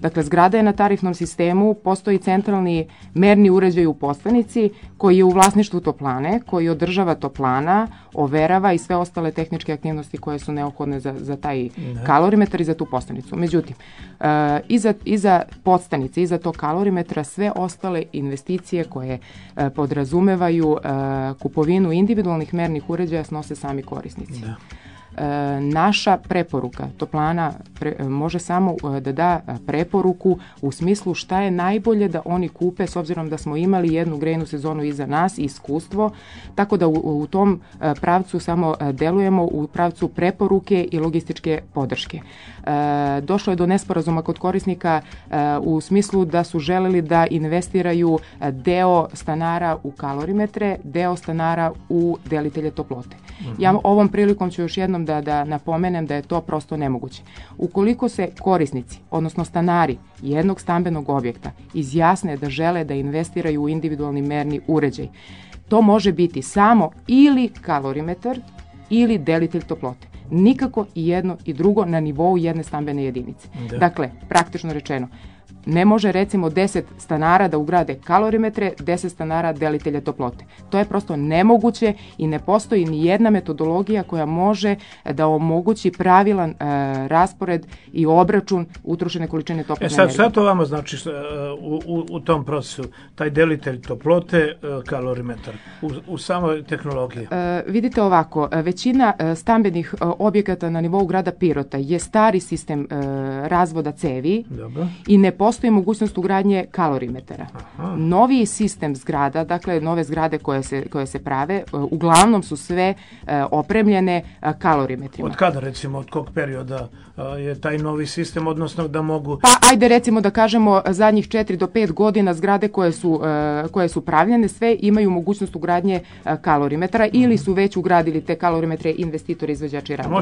Dakle, zgrada je na tarifnom sistemu, postoji centralni merni uređaj u postanici koji je u vlasništvu toplane, koji održava toplana, overava i sve ostale tehničke aktivnosti koje su neophodne za, za taj ne. kalorimetar i za tu postanicu. Međutim, uh, iza, iza podstanice, iza tog kalorimetra sve ostale investicije koje uh, podrazumevaju uh, kupovinu individualnih mernih uređaja snose sami korisnici. Da. E, naša preporuka toplana pre, e, može samo e, da da preporuku u smislu šta je najbolje da oni kupe s obzirom da smo imali jednu grejnu sezonu iza nas i iskustvo tako da u, u tom pravcu samo delujemo u pravcu preporuke i logističke podrške. Došlo je do nesporazuma kod korisnika u smislu da su želeli da investiraju deo stanara u kalorimetre, deo stanara u delitelje toplote. Ja mhm. ovom prilikom ću još jednom moram da, da napomenem da je to prosto nemoguće. Ukoliko se korisnici, odnosno stanari jednog stambenog objekta izjasne da žele da investiraju u individualni merni uređaj, to može biti samo ili kalorimetar ili delitelj toplote nikako i jedno i drugo na nivou jedne stambene jedinice. Da. Dakle, praktično rečeno, Ne može recimo 10 stanara da ugrade kalorimetre, 10 stanara delitelje toplote. To je prosto nemoguće i ne postoji ni jedna metodologija koja može e, da omogući pravilan e, raspored i obračun utrošene količine toplotne E sad, šta to vama znači e, u, u, u tom procesu? Taj delitelj toplote, e, kalorimetar, u, u samoj tehnologiji? E, vidite ovako, većina stambenih objekata na nivou grada Pirota je stari sistem e, razvoda cevi Dobro. i ne postoji mogućnost ugradnje kalorimetara. Aha. Novi sistem zgrada, dakle nove zgrade koje se, koje se prave, e, uglavnom su sve e, opremljene e, kalorimetrima. Od kada recimo, od kog perioda je taj novi sistem, odnosno da mogu... Pa ajde recimo da kažemo zadnjih 4 do 5 godina zgrade koje su, koje su pravljene, sve imaju mogućnost ugradnje kalorimetara ili su već ugradili te kalorimetre investitori izvođači radova.